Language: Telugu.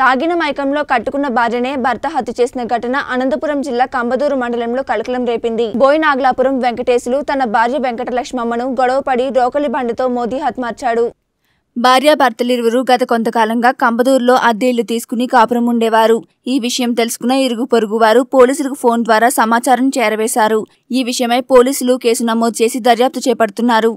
తాగిన మైకంలో కట్టుకున్న భార్యనే భర్త హత్య చేసిన ఘటన అనంతపురం జిల్లా కంబదూరు మండలంలో కలకలం రేపింది బోయ్ నాగలాపురం వెంకటేశులు తన భార్య వెంకటలక్ష్మమ్మను గొడవపడి రోకలి బండితో మోదీ హత్మార్చాడు భర్తలిరువురు గత కొంతకాలంగా కంబదూరులో అద్దె ఇల్లు తీసుకుని కాపురం ఉండేవారు ఈ విషయం తెలుసుకున్న ఇరుగు పొరుగు వారు పోలీసులకు ఫోన్ ద్వారా సమాచారం చేరవేశారు ఈ విషయమై పోలీసులు కేసు నమోదు చేసి దర్యాప్తు చేపడుతున్నారు